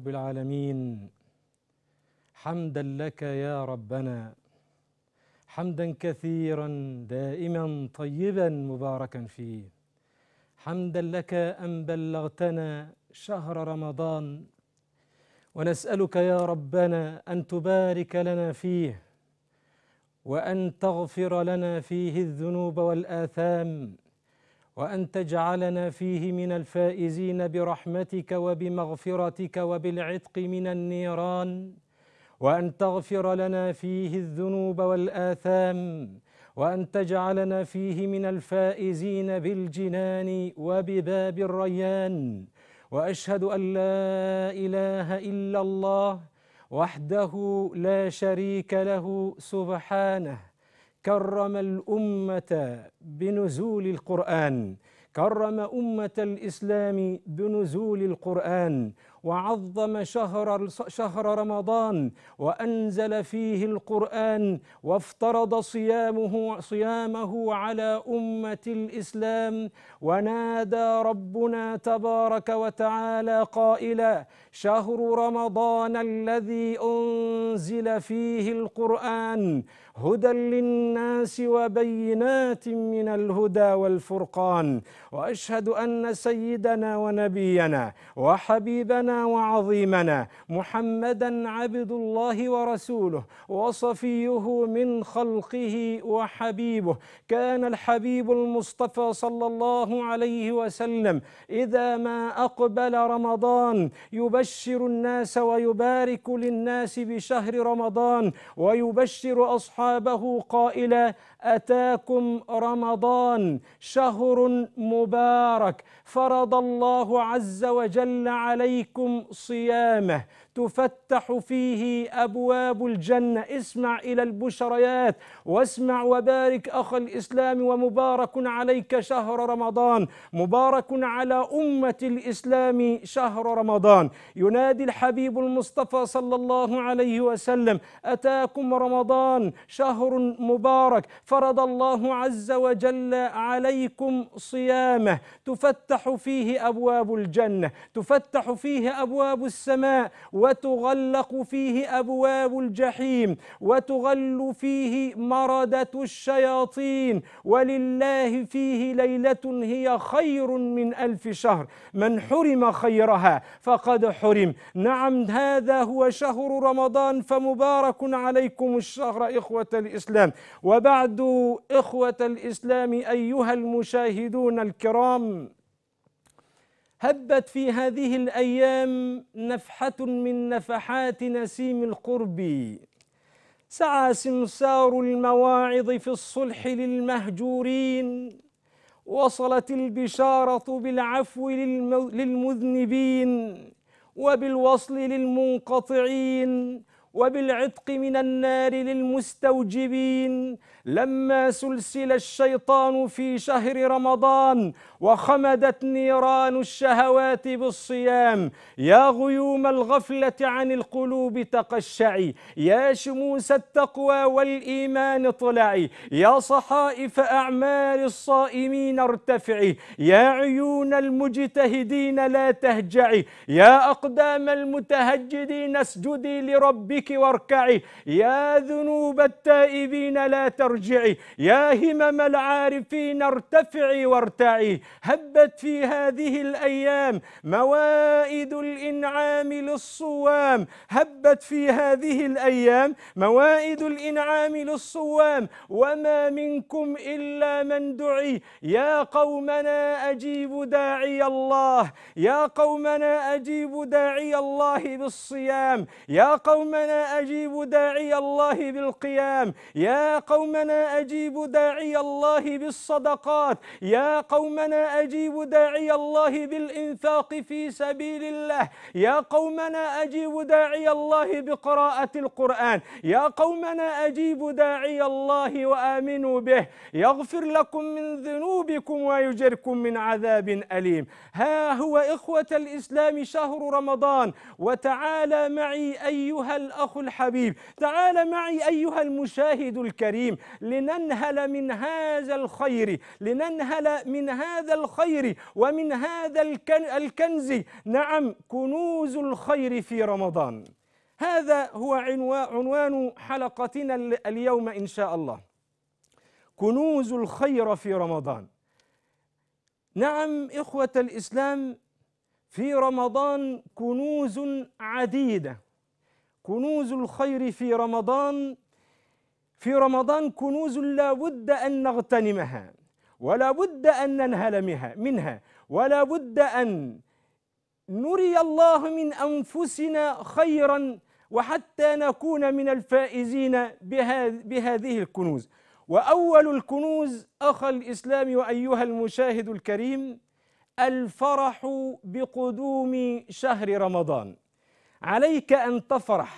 رب العالمين حمدا لك يا ربنا حمدا كثيرا دائما طيبا مباركا فيه حمدا لك ان بلغتنا شهر رمضان ونسالك يا ربنا ان تبارك لنا فيه وان تغفر لنا فيه الذنوب والاثام وان تجعلنا فيه من الفائزين برحمتك وبمغفرتك وبالعتق من النيران وان تغفر لنا فيه الذنوب والاثام وان تجعلنا فيه من الفائزين بالجنان وبباب الريان واشهد ان لا اله الا الله وحده لا شريك له سبحانه كرم الامه بنزول القران كرم امه الاسلام بنزول القران وعظم شهر شهر رمضان وانزل فيه القران وافترض صيامه صيامه على امه الاسلام ونادى ربنا تبارك وتعالى قائلا شهر رمضان الذي انزل فيه القران هدى للناس وبينات من الهدى والفرقان واشهد ان سيدنا ونبينا وحبيبنا وعظيمنا محمدا عبد الله ورسوله وصفيه من خلقه وحبيبه كان الحبيب المصطفى صلى الله عليه وسلم إذا ما أقبل رمضان يبشر الناس ويبارك للناس بشهر رمضان ويبشر أصحابه قائلا أتاكم رمضان شهر مبارك فرض الله عز وجل عليكم عليكم صيامه تفتح فيه أبواب الجنة اسمع إلى البشريات واسمع وبارك أخ الإسلام ومبارك عليك شهر رمضان مبارك على أمة الإسلام شهر رمضان ينادي الحبيب المصطفى صلى الله عليه وسلم أتاكم رمضان شهر مبارك فرض الله عز وجل عليكم صيامه تفتح فيه أبواب الجنة تفتح فيه أبواب السماء و وتغلق فيه أبواب الجحيم وتغل فيه مردة الشياطين ولله فيه ليلة هي خير من ألف شهر من حرم خيرها فقد حرم نعم هذا هو شهر رمضان فمبارك عليكم الشهر إخوة الإسلام وبعد إخوة الإسلام أيها المشاهدون الكرام هبت في هذه الأيام نفحة من نفحات نسيم القرب سعى سمسار المواعظ في الصلح للمهجورين وصلت البشارة بالعفو للمذنبين وبالوصل للمنقطعين وبالعتق من النار للمستوجبين لما سلسل الشيطان في شهر رمضان وخمدت نيران الشهوات بالصيام يا غيوم الغفله عن القلوب تقشعي يا شموس التقوى والايمان طلعي يا صحائف اعمال الصائمين ارتفعي يا عيون المجتهدين لا تهجعي يا اقدام المتهجدين اسجدي لربك ركوعك واركعي يا ذنوب التائبين لا ترجعي يا همم العارفين ارتفعي وارتعي هبت في هذه الأيام موائد الإنعام للصوام هبت في هذه الأيام موائد الإنعام للصوام وما منكم إلا من دعي يا قومنا أجيب داعي الله يا قومنا أجيب داعي الله بالصيام يا قومنا قومنا أجيبوا داعي الله بالقيام يا قومنا أجيبوا داعي الله بالصدقات يا قومنا أجيبوا داعي الله بالإنفاق في سبيل الله يا قومنا أجيبوا داعي الله بقراءة القرآن يا قومنا أجيبوا داعي الله وآمنوا به يغفر لكم من ذنوبكم ويجركم من عذاب أليم ها هو إخوة الإسلام شهر رمضان وتعالى معي أيها الأخوة أخ الحبيب تعال معي أيها المشاهد الكريم لننهل من هذا الخير لننهل من هذا الخير ومن هذا الكنز نعم كنوز الخير في رمضان هذا هو عنوان حلقتنا اليوم إن شاء الله كنوز الخير في رمضان نعم إخوة الإسلام في رمضان كنوز عديدة كنوز الخير في رمضان في رمضان كنوز لا بد أن نغتنمها ولا بد أن ننهل منها ولا بد أن نري الله من أنفسنا خيرا وحتى نكون من الفائزين بهذه الكنوز وأول الكنوز أخ الإسلام وأيها المشاهد الكريم الفرح بقدوم شهر رمضان عليك أن تفرح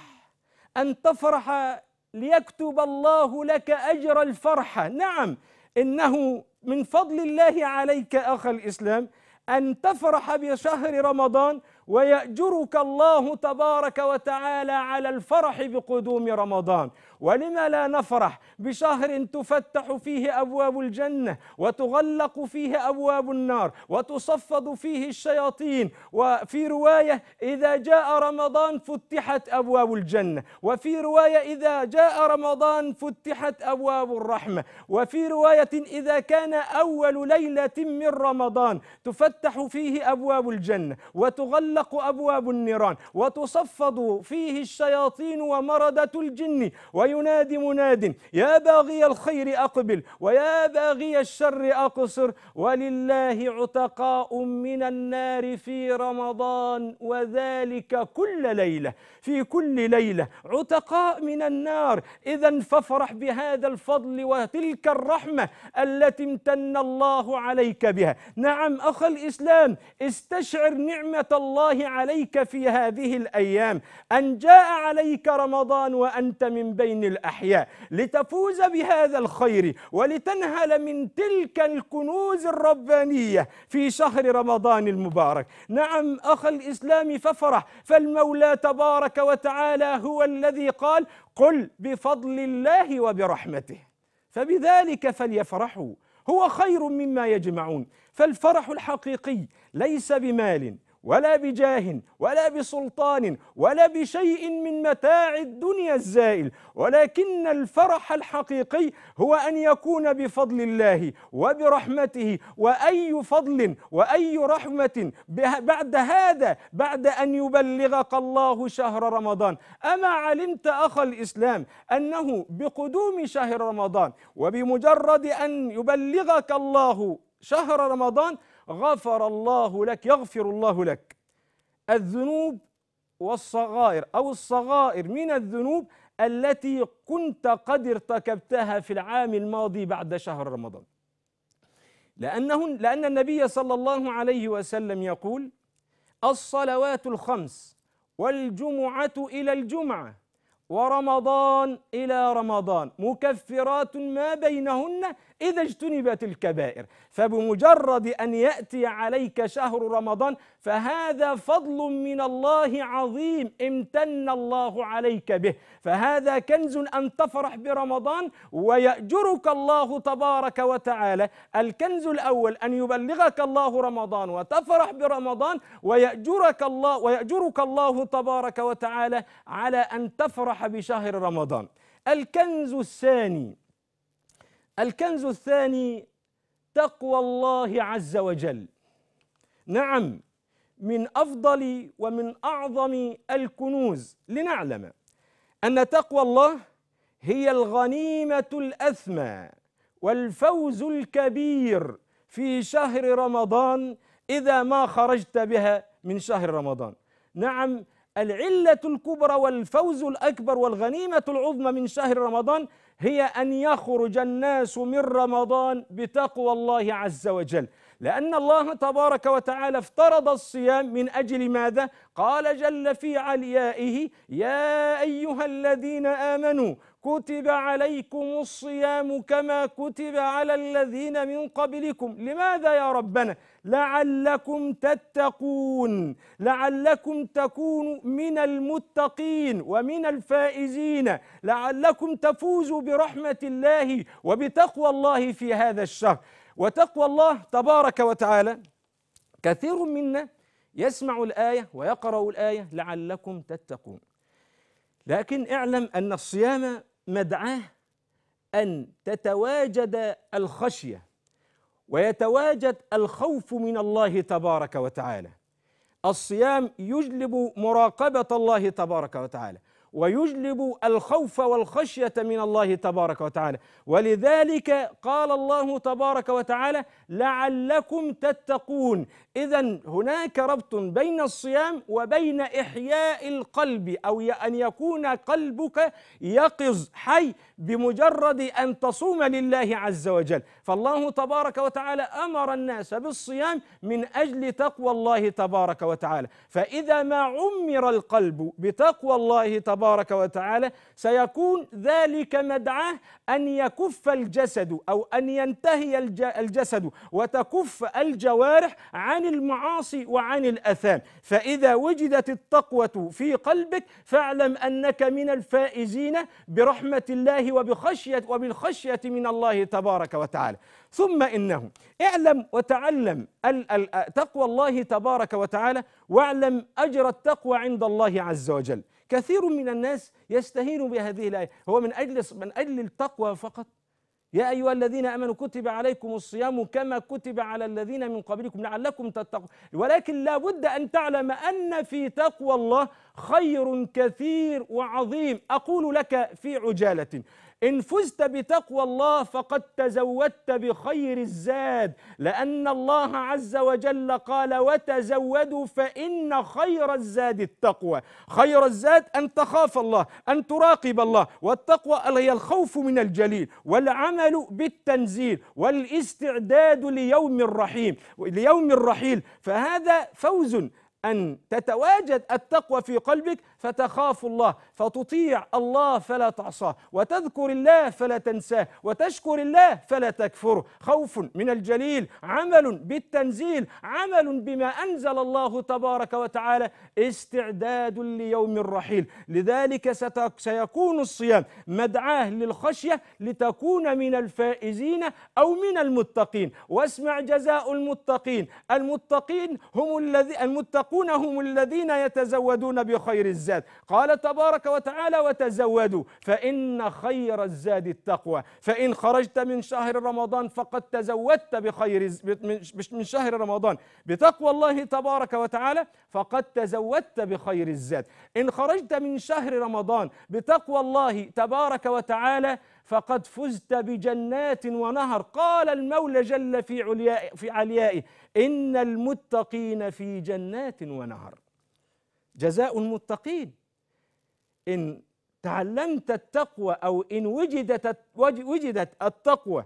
أن تفرح ليكتب الله لك أجر الفرحة نعم إنه من فضل الله عليك أخ الإسلام أن تفرح بشهر رمضان ويأجرك الله تبارك وتعالى على الفرح بقدوم رمضان ولما لا نفرح بشهر تفتح فيه أبواب الجنة وتغلق فيه أبواب النار وتصفد فيه الشياطين وفي رواية إذا جاء رمضان فتحت أبواب الجنة وفي رواية إذا جاء رمضان فتحت أبواب الرحمة وفي رواية إذا كان أول ليلة من رمضان تفتح فيه أبواب الجنة وتغلق أبواب النيران وتصفد فيه الشياطين ومردة الجن وي وينادي مناد يا باغي الخير أقبل ويا باغي الشر أقصر ولله عتقاء من النار في رمضان وذلك كل ليلة في كل ليلة عتقاء من النار إذا فافرح بهذا الفضل وتلك الرحمة التي امتن الله عليك بها نعم أخ الإسلام استشعر نعمة الله عليك في هذه الأيام أن جاء عليك رمضان وأنت من بين من الأحياء لتفوز بهذا الخير ولتنهل من تلك الكنوز الربانية في شهر رمضان المبارك نعم أخ الإسلام ففرح فالمولى تبارك وتعالى هو الذي قال قل بفضل الله وبرحمته فبذلك فليفرحوا هو خير مما يجمعون فالفرح الحقيقي ليس بمال ولا بجاه ولا بسلطان ولا بشيء من متاع الدنيا الزائل ولكن الفرح الحقيقي هو ان يكون بفضل الله وبرحمته واي فضل واي رحمه بعد هذا بعد ان يبلغك الله شهر رمضان اما علمت اخا الاسلام انه بقدوم شهر رمضان وبمجرد ان يبلغك الله شهر رمضان غفر الله لك يغفر الله لك الذنوب والصغائر أو الصغائر من الذنوب التي كنت قد ارتكبتها في العام الماضي بعد شهر رمضان لأنه لأن النبي صلى الله عليه وسلم يقول الصلوات الخمس والجمعة إلى الجمعة ورمضان إلى رمضان مكفرات ما بينهن إذا اجتنبت الكبائر فبمجرد أن يأتي عليك شهر رمضان فهذا فضل من الله عظيم امتن الله عليك به فهذا كنز أن تفرح برمضان ويأجرك الله تبارك وتعالى الكنز الأول أن يبلغك الله رمضان وتفرح برمضان ويأجرك الله ويأجرك الله تبارك وتعالى على أن تفرح بشهر رمضان الكنز الثاني الكنز الثاني تقوى الله عز وجل نعم من افضل ومن اعظم الكنوز لنعلم ان تقوى الله هي الغنيمه الاثمى والفوز الكبير في شهر رمضان اذا ما خرجت بها من شهر رمضان نعم العله الكبرى والفوز الاكبر والغنيمه العظمى من شهر رمضان هي أن يخرج الناس من رمضان بتقوى الله عز وجل لأن الله تبارك وتعالى افترض الصيام من أجل ماذا؟ قال جل في عليائه يا أيها الذين آمنوا كتب عليكم الصيام كما كتب على الذين من قبلكم لماذا يا ربنا؟ لعلكم تتقون لعلكم تكونوا من المتقين ومن الفائزين لعلكم تفوزوا برحمة الله وبتقوى الله في هذا الشهر وتقوى الله تبارك وتعالى كثير منا يسمع الآية ويقرأ الآية لعلكم تتقون لكن اعلم أن الصيام مدعاه أن تتواجد الخشية ويتواجد الخوف من الله تبارك وتعالى الصيام يجلب مراقبة الله تبارك وتعالى ويجلب الخوف والخشية من الله تبارك وتعالى ولذلك قال الله تبارك وتعالى لعلكم تتقون إذا هناك ربط بين الصيام وبين إحياء القلب أو أن يكون قلبك يقظ حي بمجرد ان تصوم لله عز وجل فالله تبارك وتعالى امر الناس بالصيام من اجل تقوى الله تبارك وتعالى فاذا ما عمر القلب بتقوى الله تبارك وتعالى سيكون ذلك مدعاه ان يكف الجسد او ان ينتهي الجسد وتكف الجوارح عن المعاصي وعن الاثام فاذا وجدت التقوى في قلبك فاعلم انك من الفائزين برحمه الله وبخشية ومن خشية من الله تبارك وتعالى ثم إنه اعلم وتعلم تقوى الله تبارك وتعالى واعلم أجر التقوى عند الله عز وجل كثير من الناس يستهين بهذه الآية هو من أجل من أجل التقوى فقط يا أيها الذين آمنوا كتب عليكم الصيام كما كتب على الذين من قبلكم لعلكم تتقون ولكن لا بد أن تعلم أن في تقوى الله خير كثير وعظيم أقول لك في عجالة إن فزت بتقوى الله فقد تزودت بخير الزاد لأن الله عز وجل قال وتزودوا فإن خير الزاد التقوى خير الزاد أن تخاف الله أن تراقب الله والتقوى هي الخوف من الجليل والعمل بالتنزيل والاستعداد ليوم الرحيم ليوم الرحيل فهذا فوز أن تتواجد التقوى في قلبك فتخاف الله فتطيع الله فلا تعصاه وتذكر الله فلا تنساه وتشكر الله فلا تكفره خوف من الجليل عمل بالتنزيل عمل بما أنزل الله تبارك وتعالى استعداد ليوم الرحيل لذلك سيكون الصيام مدعاه للخشية لتكون من الفائزين أو من المتقين واسمع جزاء المتقين المتقين هم الذي المتقون هم الذين يتزودون بخير الزاد الزاد قال تبارك وتعالى وتزودوا فإن خير الزاد التقوى فإن خرجت من شهر رمضان فقد تزودت بخير من شهر رمضان بتقوى الله تبارك وتعالى فقد تزودت بخير الزاد إن خرجت من شهر رمضان بتقوى الله تبارك وتعالى فقد فزت بجنات ونهر قال المولى جل في عليائه إن المتقين في جنات ونهر جزاء المتقين إن تعلمت التقوى أو إن وجدت وجدت التقوى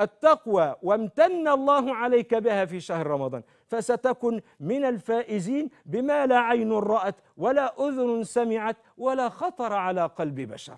التقوى وامتن الله عليك بها في شهر رمضان فستكن من الفائزين بما لا عين رأت ولا أذن سمعت ولا خطر على قلب بشر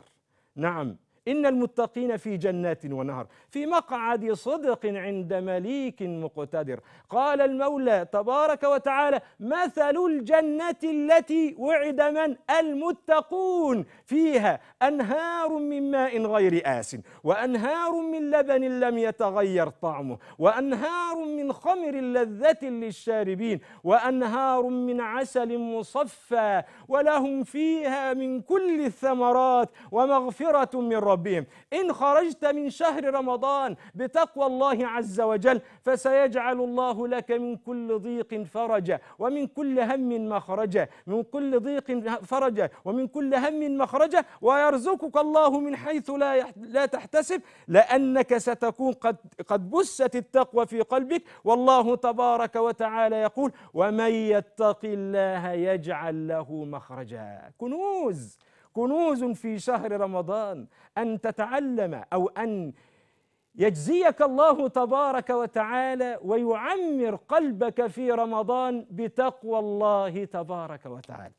نعم إن المتقين في جنات ونهر في مقعد صدق عند مليك مقتدر قال المولى تبارك وتعالى مثل الجنة التي وعد من المتقون فيها أنهار من ماء غير آس وأنهار من لبن لم يتغير طعمه وأنهار من خمر لذة للشاربين وأنهار من عسل مصفى ولهم فيها من كل الثمرات ومغفرة من رب ربهم إن خرجت من شهر رمضان بتقوى الله عز وجل فسيجعل الله لك من كل ضيق فرجا ومن كل هم مخرجا من كل ضيق فرجا ومن كل هم مخرجا ويرزقك الله من حيث لا لا تحتسب لأنك ستكون قد قد بست التقوى في قلبك والله تبارك وتعالى يقول ومن يتق الله يجعل له مخرجا كنوز كنوز في شهر رمضان أن تتعلم أو أن يجزيك الله تبارك وتعالى ويعمر قلبك في رمضان بتقوى الله تبارك وتعالى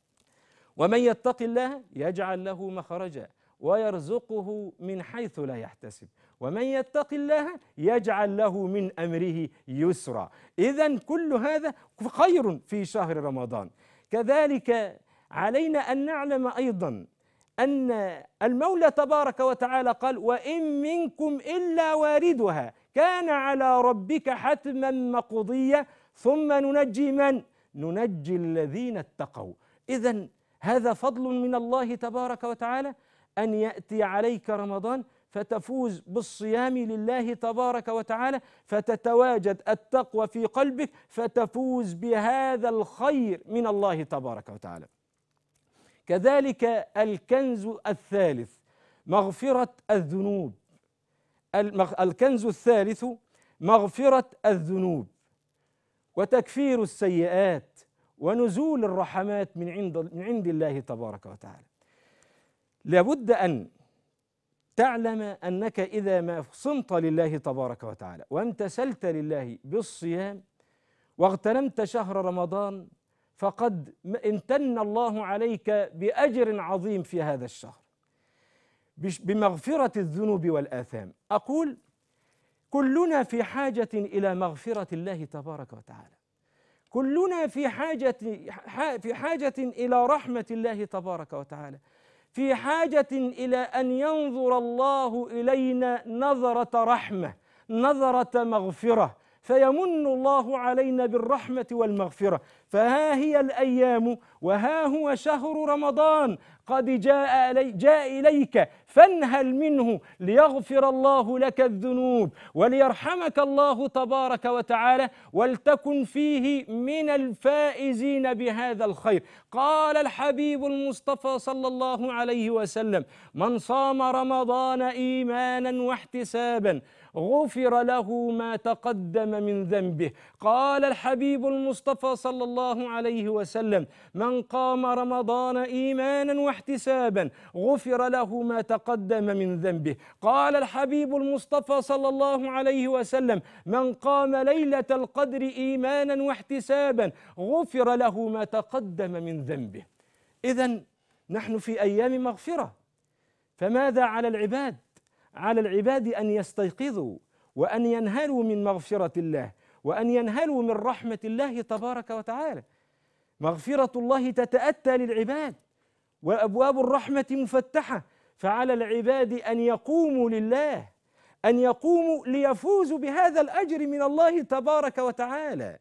ومن يتق الله يجعل له مخرجا ويرزقه من حيث لا يحتسب ومن يتق الله يجعل له من امره يسرا اذا كل هذا خير في شهر رمضان كذلك علينا ان نعلم ايضا أن المولى تبارك وتعالى قال وإن منكم إلا واردها كان على ربك حتما مقضية ثم ننجي من؟ ننجي الذين اتقوا إذا هذا فضل من الله تبارك وتعالى أن يأتي عليك رمضان فتفوز بالصيام لله تبارك وتعالى فتتواجد التقوى في قلبك فتفوز بهذا الخير من الله تبارك وتعالى كذلك الكنز الثالث مغفرة الذنوب الكنز الثالث مغفرة الذنوب وتكفير السيئات ونزول الرحمات من عند من عند الله تبارك وتعالى. لابد ان تعلم انك اذا ما صمت لله تبارك وتعالى وامتثلت لله بالصيام واغتنمت شهر رمضان فقد امتن الله عليك باجر عظيم في هذا الشهر بمغفره الذنوب والاثام اقول كلنا في حاجه الى مغفره الله تبارك وتعالى كلنا في حاجه في حاجه الى رحمه الله تبارك وتعالى في حاجه الى ان ينظر الله الينا نظره رحمه نظره مغفره فيمن الله علينا بالرحمه والمغفره فها هي الايام وها هو شهر رمضان قد جاء, إلي جاء اليك فانهل منه ليغفر الله لك الذنوب وليرحمك الله تبارك وتعالى ولتكن فيه من الفائزين بهذا الخير قال الحبيب المصطفى صلى الله عليه وسلم من صام رمضان ايمانا واحتسابا غفر له ما تقدم من ذنبه قال الحبيب المصطفى صلى الله عليه وسلم من قام رمضان ايمانا واحتسابا غفر له ما تقدم من ذنبه قال الحبيب المصطفى صلى الله عليه وسلم من قام ليله القدر ايمانا واحتسابا غفر له ما تقدم من ذنبه اذا نحن في ايام مغفره فماذا على العباد على العباد ان يستيقظوا وان ينهلوا من مغفره الله وان ينهلوا من رحمه الله تبارك وتعالى مغفره الله تتاتى للعباد وابواب الرحمه مفتحه فعلى العباد ان يقوموا لله ان يقوموا ليفوزوا بهذا الاجر من الله تبارك وتعالى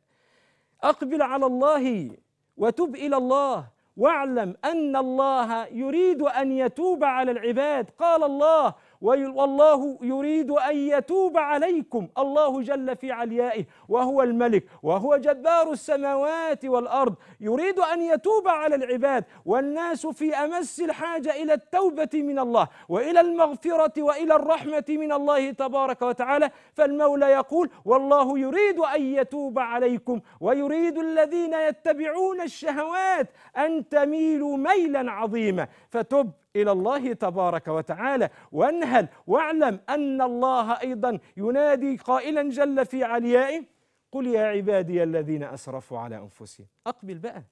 اقبل على الله وتب الى الله واعلم ان الله يريد ان يتوب على العباد قال الله والله يريد أن يتوب عليكم الله جل في عليائه وهو الملك وهو جبار السماوات والأرض يريد أن يتوب على العباد والناس في أمس الحاجة إلى التوبة من الله وإلى المغفرة وإلى الرحمة من الله تبارك وتعالى فالمولى يقول والله يريد أن يتوب عليكم ويريد الذين يتبعون الشهوات أن تميلوا ميلا عظيما فتب الى الله تبارك وتعالى وانهل واعلم ان الله ايضا ينادي قائلا جل في عليائه قل يا عبادي الذين اسرفوا على انفسهم اقبل بقى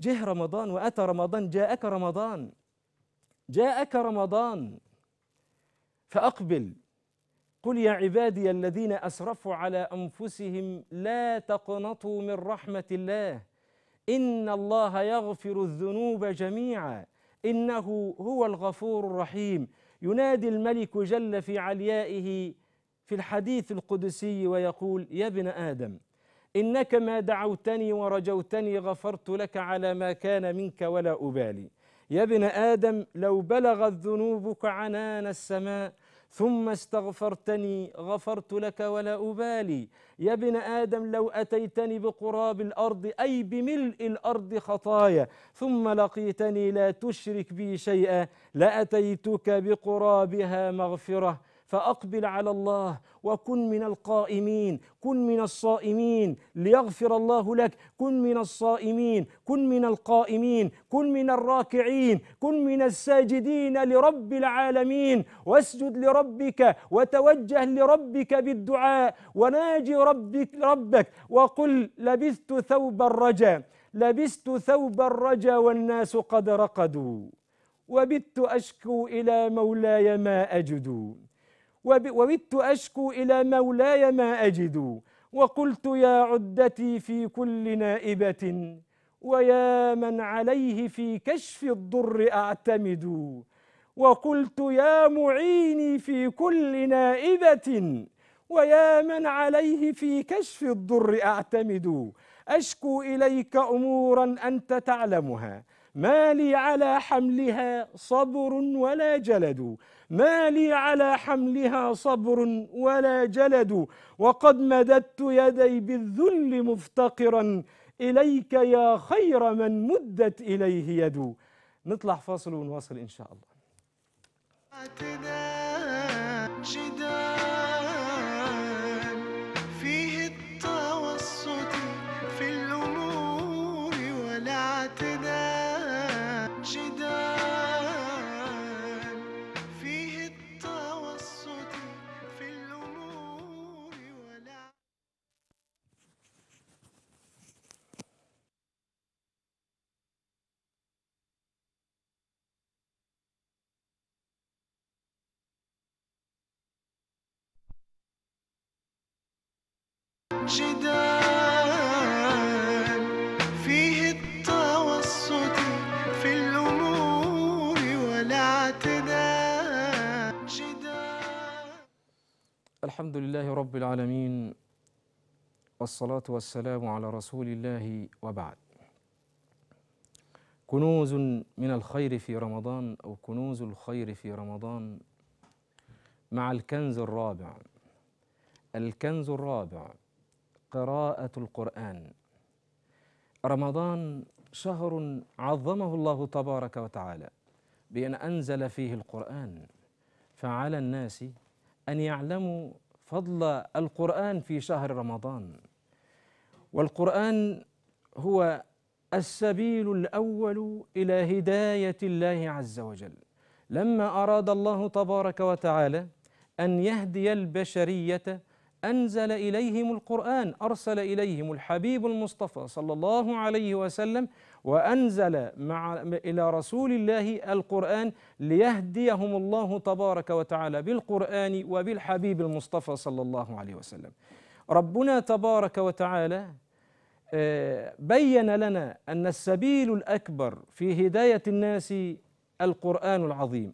جه رمضان واتى رمضان جاءك رمضان جاءك رمضان فاقبل قل يا عبادي الذين اسرفوا على انفسهم لا تقنطوا من رحمه الله ان الله يغفر الذنوب جميعا إنه هو الغفور الرحيم ينادي الملك جل في عليائه في الحديث القدسي ويقول يا ابن آدم إنك ما دعوتني ورجوتني غفرت لك على ما كان منك ولا أبالي يا ابن آدم لو بلغت ذنوبك عنان السماء ثم استغفرتني غفرت لك ولا أبالي يا ابن آدم لو أتيتني بقراب الأرض أي بملء الأرض خطايا ثم لقيتني لا تشرك بي شيئا لأتيتك بقرابها مغفرة فاقبل على الله وكن من القائمين كن من الصائمين ليغفر الله لك كن من الصائمين كن من القائمين كن من الراكعين كن من الساجدين لرب العالمين واسجد لربك وتوجه لربك بالدعاء وناجي ربك ربك وقل لبثت ثوب الرجا لبست ثوب الرجا والناس قد رقدوا وبت اشكو الى مولاي ما اجد وبت أشكو إلى مولاي ما أجد وقلت يا عدتي في كل نائبة ويا من عليه في كشف الضر أعتمد وقلت يا معيني في كل نائبة ويا من عليه في كشف الضر أعتمد أشكو إليك أمورا أنت تعلمها ما لي على حملها صبر ولا جلد ما لي على حملها صبر ولا جلد وقد مددت يدي بالذل مفتقرا إليك يا خير من مدت إليه يد نطلع فاصل ونواصل إن شاء الله الحمد لله رب العالمين والصلاة والسلام على رسول الله وبعد كنوز من الخير في رمضان أو كنوز الخير في رمضان مع الكنز الرابع الكنز الرابع قراءة القرآن رمضان شهر عظمه الله تبارك وتعالى بأن أنزل فيه القرآن فعلى الناس أن يعلموا فضل القرآن في شهر رمضان والقرآن هو السبيل الأول إلى هداية الله عز وجل لما أراد الله تبارك وتعالى أن يهدي البشرية أنزل إليهم القرآن أرسل إليهم الحبيب المصطفى صلى الله عليه وسلم وأنزل مع إلى رسول الله القرآن ليهديهم الله تبارك وتعالى بالقرآن وبالحبيب المصطفى صلى الله عليه وسلم ربنا تبارك وتعالى آه، بين لنا أن السبيل الأكبر في هداية الناس القرآن العظيم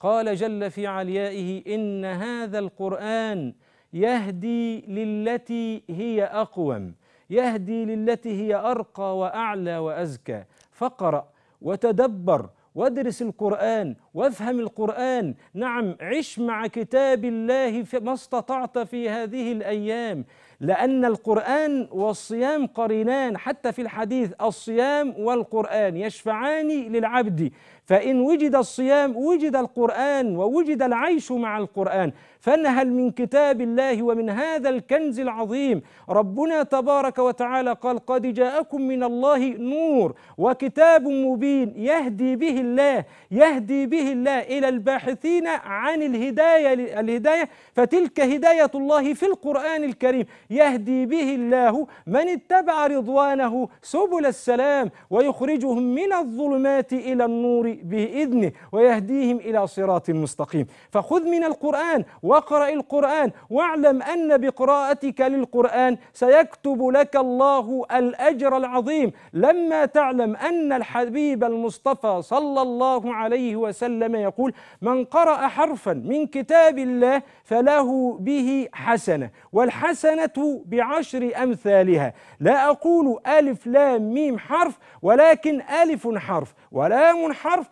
قال جل في عليائه إن هذا القرآن يهدي للتي هي أقوم يهدي للتي هي ارقى واعلى وازكى فقرا وتدبر وادرس القرآن وافهم القرآن نعم عش مع كتاب الله ما استطعت في هذه الأيام لأن القرآن والصيام قرينان حتى في الحديث الصيام والقرآن يشفعان للعبد فإن وجد الصيام وجد القرآن ووجد العيش مع القرآن فانهل من كتاب الله ومن هذا الكنز العظيم ربنا تبارك وتعالى قال قد جاءكم من الله نور وكتاب مبين يهدي به الله يهدي به الله إلى الباحثين عن الهداية الهداية فتلك هداية الله في القرآن الكريم يهدي به الله من اتبع رضوانه سبل السلام ويخرجهم من الظلمات إلى النور بإذنه ويهديهم إلى صراط مستقيم فخذ من القرآن واقرأ القرآن واعلم أن بقراءتك للقرآن سيكتب لك الله الأجر العظيم لما تعلم أن الحبيب المصطفى صلى الله عليه وسلم يقول من قرأ حرفا من كتاب الله فله به حسنة والحسنة بعشر أمثالها لا أقول ألف لام ميم حرف ولكن ألف حرف ولام حرف حرف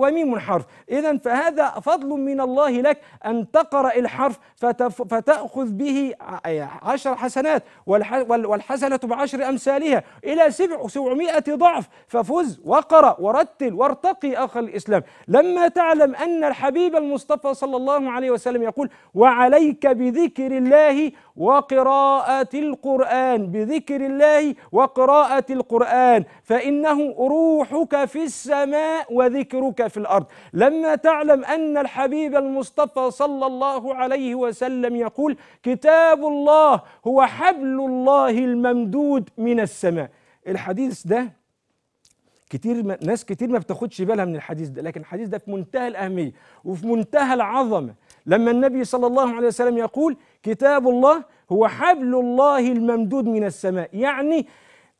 وميم حرف إذا فهذا فضل من الله لك أن تقرأ الحرف فتأخذ به عشر حسنات والحسنة بعشر أمثالها إلى سبع سبعمائة ضعف ففز وقرأ ورتل وارتقي أخ الإسلام لما تعلم أن الحبيب المصطفى صلى الله عليه وسلم يقول وعليك بذكر الله وقراءة القرآن بذكر الله وقراءة القرآن فإنه روحك في السماء وذكرك في الأرض لما تعلم أن الحبيب المصطفى صلى الله عليه وسلم وسلم يقول كتاب الله هو حبل الله الممدود من السماء الحديث ده كتير ما ناس كتير ما بتاخدش بالها من الحديث ده لكن الحديث ده في منتهى الأهمية وفي منتهى العظمة لما النبي صلى الله عليه وسلم يقول كتاب الله هو حبل الله الممدود من السماء يعني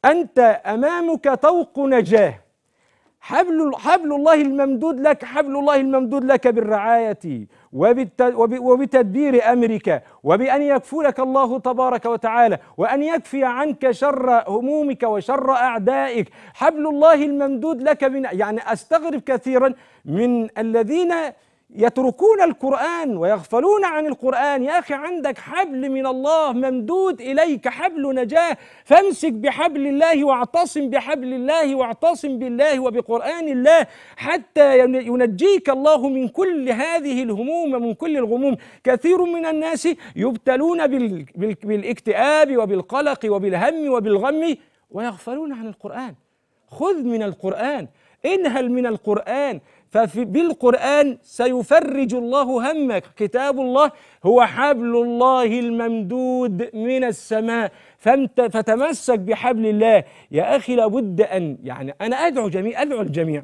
أنت أمامك طوق نجاة حبل حبل الله الممدود لك حبل الله الممدود لك بالرعاية وبتدبير امرك وبان يكفلك الله تبارك وتعالى وان يكفي عنك شر همومك وشر اعدائك حبل الله الممدود لك من يعني استغرب كثيرا من الذين يتركون القرآن ويغفلون عن القرآن يا أخي عندك حبل من الله ممدود إليك حبل نجاة فامسك بحبل الله واعتصم بحبل الله واعتصم بالله وبقرآن الله حتى ينجيك الله من كل هذه الهموم ومن كل الغموم كثير من الناس يبتلون بالاكتئاب وبالقلق وبالهم وبالغم ويغفلون عن القرآن خذ من القرآن انهل من القرآن فبالقرآن سيفرج الله همك كتاب الله هو حبل الله الممدود من السماء فانت فتمسك بحبل الله يا أخي لابد أن يعني أنا أدعو جميع أدعو الجميع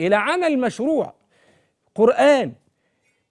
إلى عمل مشروع قرآن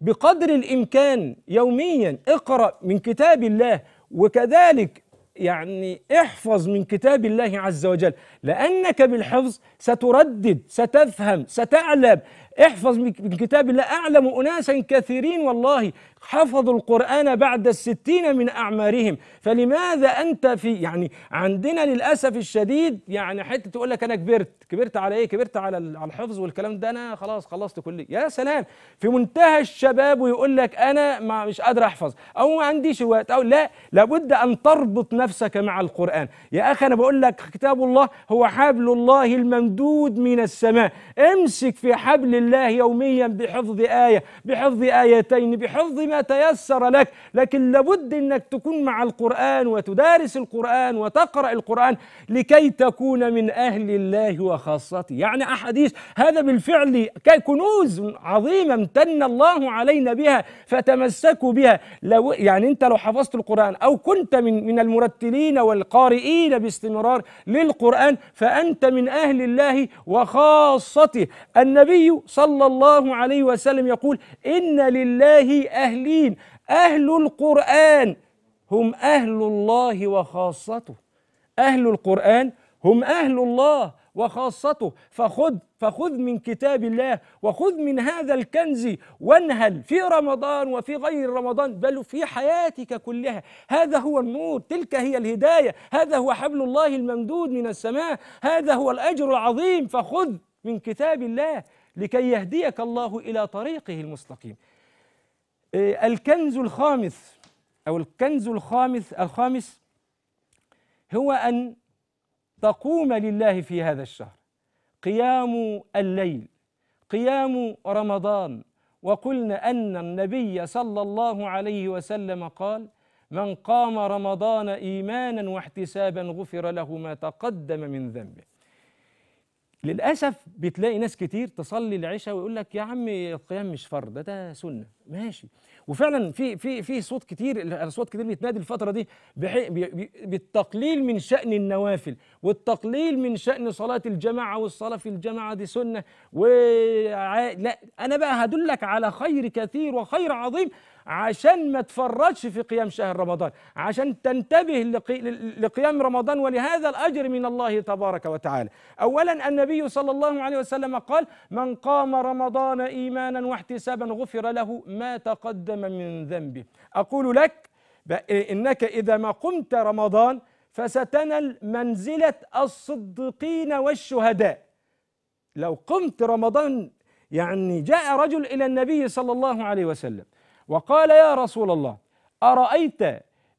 بقدر الإمكان يوميا اقرأ من كتاب الله وكذلك يعني احفظ من كتاب الله عز وجل لأنك بالحفظ ستردد ستفهم ستعلم احفظ من كتاب الله أعلم أناسا كثيرين والله حفظوا القرآن بعد الستين من أعمارهم فلماذا أنت في يعني عندنا للأسف الشديد يعني حتة تقول لك أنا كبرت كبرت على إيه كبرت على الحفظ والكلام ده أنا خلاص خلصت كلية يا سلام في منتهى الشباب ويقول لك أنا ما مش قادر أحفظ أو ما عنديش وقت أو لا لابد أن تربط نفسك مع القرآن يا أخي أنا بقول لك كتاب الله هو حبل الله الممدود من السماء امسك في حبل الله يوميا بحفظ آية بحفظ آيتين بحفظ ما تيسر لك لكن لابد انك تكون مع القران وتدارس القران وتقرا القران لكي تكون من اهل الله وخاصته يعني احاديث هذا بالفعل كنوز عظيمه امتن الله علينا بها فتمسكوا بها لو يعني انت لو حفظت القران او كنت من من المرتلين والقارئين باستمرار للقران فانت من اهل الله وخاصته النبي صلى الله عليه وسلم يقول ان لله اهل المصلين أهل القرآن هم أهل الله وخاصته أهل القرآن هم أهل الله وخاصته فخذ فخذ من كتاب الله وخذ من هذا الكنز وانهل في رمضان وفي غير رمضان بل في حياتك كلها هذا هو النور تلك هي الهدايه هذا هو حبل الله الممدود من السماء هذا هو الاجر العظيم فخذ من كتاب الله لكي يهديك الله الى طريقه المستقيم آه، الكنز الخامس أو الكنز الخامس الخامس هو أن تقوم لله في هذا الشهر قيام الليل قيام رمضان وقلنا أن النبي صلى الله عليه وسلم قال من قام رمضان إيمانا واحتسابا غفر له ما تقدم من ذنبه للاسف بتلاقي ناس كتير تصلي العشاء ويقول لك يا عم القيام مش فرض ده ده سنه ماشي وفعلا في في في صوت كتير اصوات كتير بيتنادي الفتره دي بالتقليل من شان النوافل والتقليل من شان صلاه الجماعه والصلاه في الجماعه دي سنه و لا انا بقى هدلك على خير كثير وخير عظيم عشان ما تفرطش في قيام شهر رمضان عشان تنتبه لقي... لقيام رمضان ولهذا الأجر من الله تبارك وتعالى أولا النبي صلى الله عليه وسلم قال من قام رمضان إيمانا واحتسابا غفر له ما تقدم من ذنبه أقول لك إنك إذا ما قمت رمضان فستنل منزلة الصديقين والشهداء لو قمت رمضان يعني جاء رجل إلى النبي صلى الله عليه وسلم وقال يا رسول الله أرأيت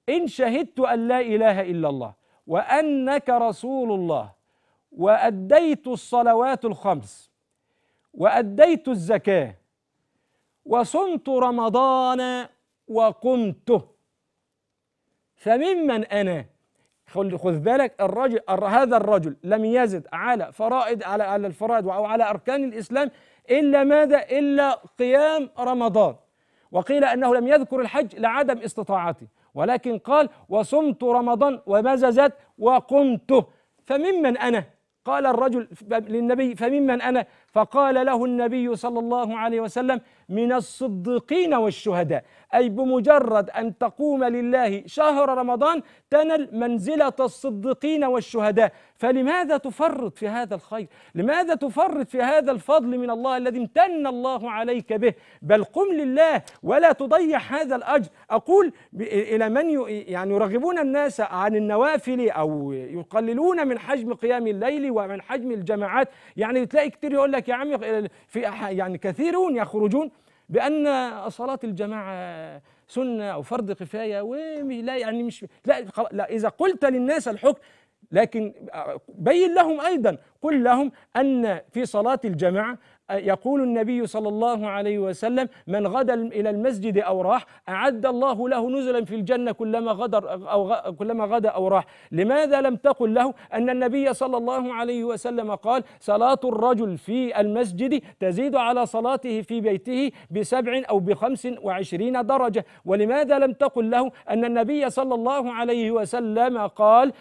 إن شهدت أن لا إله إلا الله وأنك رسول الله وأديت الصلوات الخمس وأديت الزكاة وصمت رمضان وقمته فممن أنا خذ بالك الرجل هذا الرجل لم يزد على فرائض على على الفرائض او على اركان الاسلام الا ماذا؟ الا قيام رمضان وقيل أنه لم يذكر الحج لعدم استطاعته ولكن قال وصمت رمضان ومززت وقمت فممن أنا قال الرجل للنبي فممن أنا فقال له النبي صلى الله عليه وسلم من الصديقين والشهداء اي بمجرد ان تقوم لله شهر رمضان تنل منزله الصديقين والشهداء فلماذا تفرط في هذا الخير لماذا تفرط في هذا الفضل من الله الذي امتن الله عليك به بل قم لله ولا تضيع هذا الاجر اقول الى من يعني يرغبون الناس عن النوافل او يقللون من حجم قيام الليل ومن حجم الجماعات يعني تلاقي كثير يقول لك لك يا عمي في يعني كثيرون يخرجون بأن صلاة الجماعة سنة أو فرض كفاية ولا يعني مش لا, لا إذا قلت للناس الحكم لكن آه، بين لهم أيضا قل لهم أن في صلاة الجماعة يقول النبي صلى الله عليه وسلم من غدا إلى المسجد أو راح أعد الله له نزلا في الجنة كلما غدر أو غ... كلما غدا أو راح لماذا لم تقل له أن النبي صلى الله عليه وسلم قال صلاة الرجل في المسجد تزيد على صلاته في بيته بسبع أو بخمس وعشرين درجة ولماذا لم تقل له أن النبي صلى الله عليه وسلم قال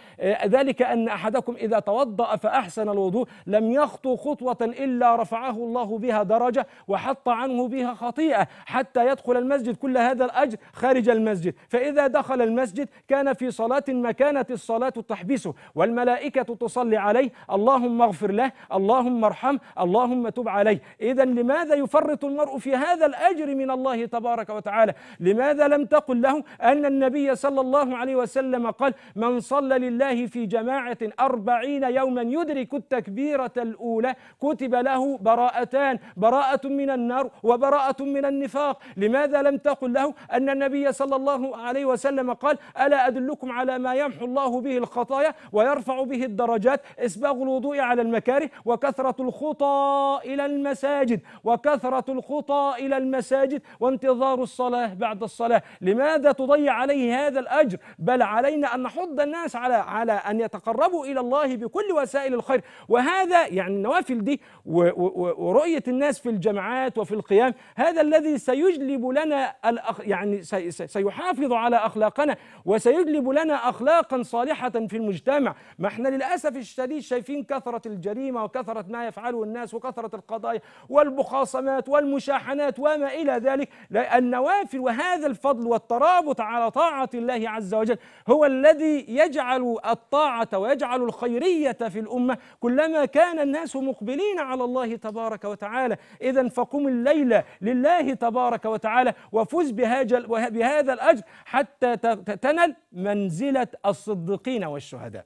ذلك أن أحدكم إذا توضأ فأحسن الوضوء لم يخطو خطوة إلا رفعه الله بها درجة وحط عنه بها خطيئة حتى يدخل المسجد كل هذا الأجر خارج المسجد فإذا دخل المسجد كان في صلاة ما كانت الصلاة تحبسه والملائكة تصلي عليه اللهم اغفر له اللهم ارحمه اللهم تب عليه إذا لماذا يفرط المرء في هذا الأجر من الله تبارك وتعالى لماذا لم تقل له أن النبي صلى الله عليه وسلم قال من صلى لله في جماعة أربعين يوما يدرك التكبيرة الأولى كتب له براءة براءتان براءة من النار وبراءة من النفاق لماذا لم تقل له أن النبي صلى الله عليه وسلم قال ألا أدلكم على ما يمحو الله به الخطايا ويرفع به الدرجات إسباغ الوضوء على المكاره وكثرة الخطى إلى المساجد وكثرة الخطى إلى المساجد وانتظار الصلاة بعد الصلاة لماذا تضيع عليه هذا الأجر بل علينا أن نحض الناس على على أن يتقربوا إلى الله بكل وسائل الخير وهذا يعني النوافل دي و, و, و ورؤية الناس في الجماعات وفي القيام هذا الذي سيجلب لنا الأخ يعني سي سيحافظ على أخلاقنا وسيجلب لنا أخلاقا صالحة في المجتمع ما احنا للأسف الشديد شايفين كثرة الجريمة وكثرة ما يفعله الناس وكثرة القضايا والمخاصمات والمشاحنات وما إلى ذلك النوافل وهذا الفضل والترابط على طاعة الله عز وجل هو الذي يجعل الطاعة ويجعل الخيرية في الأمة كلما كان الناس مقبلين على الله تبارك تبارك وتعالى إذا فقم الليلة لله تبارك وتعالى وفز بهذا الأجر حتى تنل منزلة الصديقين والشهداء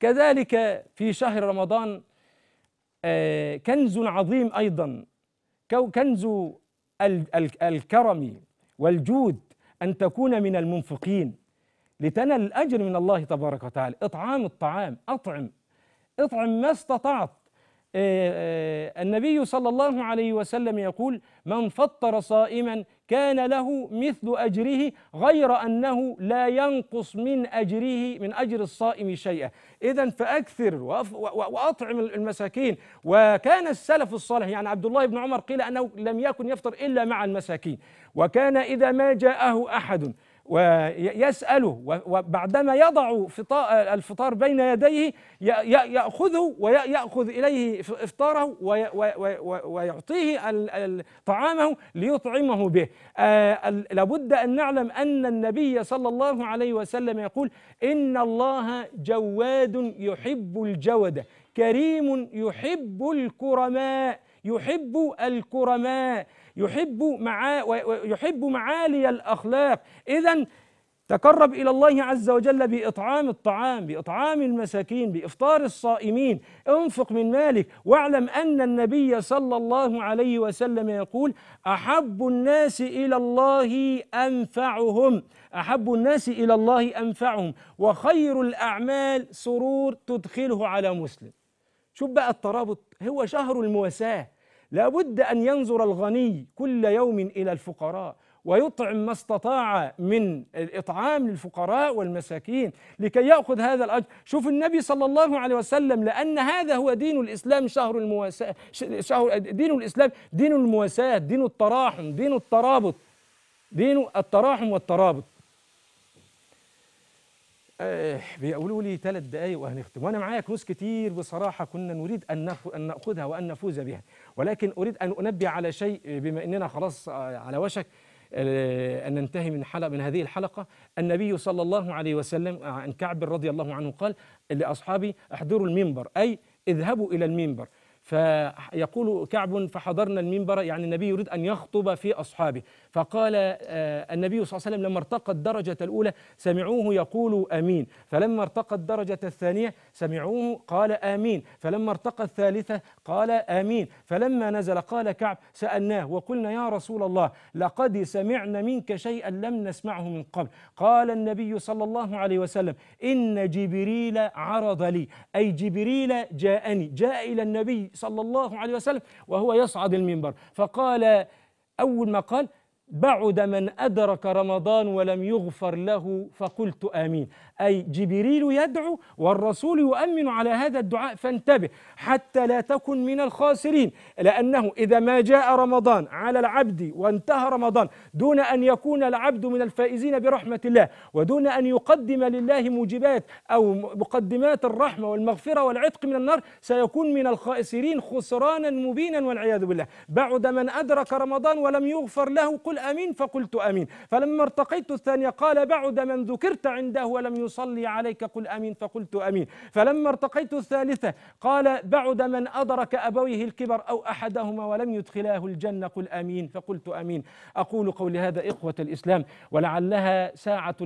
كذلك في شهر رمضان آه، كنز عظيم أيضا كنز الكرم والجود أن تكون من المنفقين لتنل الأجر من الله تبارك وتعالى إطعام الطعام أطعم اطعم ما استطعت آه، آه، النبي صلى الله عليه وسلم يقول من فطر صائما كان له مثل اجره غير انه لا ينقص من اجره من اجر الصائم شيئا اذا فاكثر واطعم المساكين وكان السلف الصالح يعني عبد الله بن عمر قيل انه لم يكن يفطر الا مع المساكين وكان اذا ما جاءه احد ويسأله وبعدما يضع الفطار بين يديه يأخذه ويأخذ إليه إفطاره ويعطيه طعامه ليطعمه به آه، لابد أن نعلم أن النبي صلى الله عليه وسلم يقول إن الله جواد يحب الجودة كريم يحب الكرماء يحب الكرماء يحب معا ويحب معالي الأخلاق إذا تقرب إلى الله عز وجل بإطعام الطعام بإطعام المساكين بإفطار الصائمين انفق من مالك واعلم أن النبي صلى الله عليه وسلم يقول أحب الناس إلى الله أنفعهم أحب الناس إلى الله أنفعهم وخير الأعمال سرور تدخله على مسلم شوف بقى الترابط هو شهر المواساة لابد أن ينظر الغني كل يوم إلى الفقراء ويطعم ما استطاع من الإطعام للفقراء والمساكين لكي يأخذ هذا الأجر شوف النبي صلى الله عليه وسلم لأن هذا هو دين الإسلام شهر المواساة شهر دين الإسلام دين المواساة دين التراحم دين الترابط دين التراحم والترابط آه بيقولوا لي ثلاث دقايق وهنختم وانا معايا كنوز كتير بصراحه كنا نريد ان ان ناخذها وان نفوز بها ولكن اريد ان انبه على شيء بما اننا خلاص آه، على وشك آه، أن ننتهي من حلقة من هذه الحلقة النبي صلى الله عليه وسلم آه، عن كعب رضي الله عنه قال لأصحابي احضروا المنبر أي اذهبوا إلى المنبر فيقول كعب فحضرنا المنبر يعني النبي يريد أن يخطب في أصحابه فقال آه، النبي صلى الله عليه وسلم لما ارتقى الدرجة الأولى سمعوه يقول أمين فلما ارتقى الدرجة الثانية سمعوه قال آمين فلما ارتقى الثالثة قال آمين فلما نزل قال كعب سألناه وقلنا يا رسول الله لقد سمعنا منك شيئا لم نسمعه من قبل قال النبي صلى الله عليه وسلم إن جبريل عرض لي أي جبريل جاءني جاء إلى النبي صلى الله عليه وسلم وهو يصعد المنبر فقال أول ما قال بعد من أدرك رمضان ولم يغفر له فقلت آمين أي جبريل يدعو والرسول يؤمن على هذا الدعاء فانتبه حتى لا تكن من الخاسرين لأنه إذا ما جاء رمضان على العبد وانتهى رمضان دون أن يكون العبد من الفائزين برحمة الله ودون أن يقدم لله موجبات أو مقدمات الرحمة والمغفرة والعتق من النار سيكون من الخاسرين خسرانا مبينا والعياذ بالله بعد من أدرك رمضان ولم يغفر له قل امين فقلت امين فلما ارتقيت الثانيه قال بعد من ذكرت عنده ولم يصلي عليك قل امين فقلت امين فلما ارتقيت الثالثه قال بعد من ادرك ابويه الكبر او احدهما ولم يدخلاه الجنه قل امين فقلت امين اقول قولي هذا اخوه الاسلام ولعلها ساعه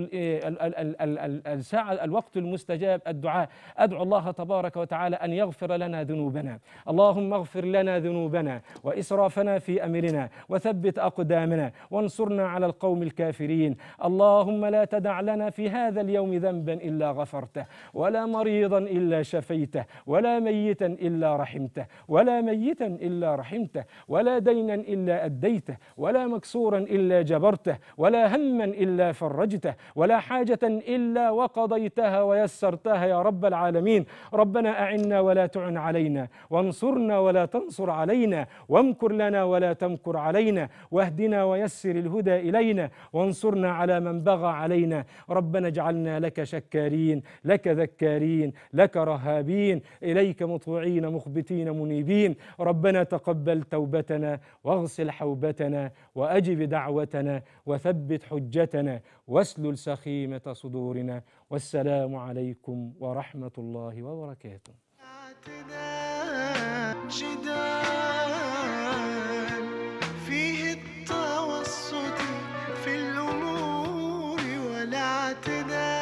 الساعه الوقت المستجاب الدعاء ادعو الله تبارك وتعالى ان يغفر لنا ذنوبنا اللهم اغفر لنا ذنوبنا واسرافنا في امرنا وثبت اقدامنا وانصرنا على القوم الكافرين اللهم لا تدع لنا في هذا اليوم ذنبا إلا غفرته ولا مريضا إلا شفيته ولا ميتا إلا رحمته ولا ميتا إلا رحمته ولا دينا إلا أديته ولا مكسورا إلا جبرته ولا هما إلا فرجته ولا حاجة إلا وقضيتها ويسرتها يا رب العالمين ربنا أعنا ولا تعن علينا وانصرنا ولا تنصر علينا وامكر لنا ولا تمكر علينا واهدنا ويا ويسر الهدى إلينا وانصرنا على من بغى علينا ربنا اجعلنا لك شكارين لك ذكارين لك رهابين إليك مطوعين مخبتين منيبين ربنا تقبل توبتنا واغسل حوبتنا وأجب دعوتنا وثبت حجتنا واسلل سخيمة صدورنا والسلام عليكم ورحمة الله وبركاته to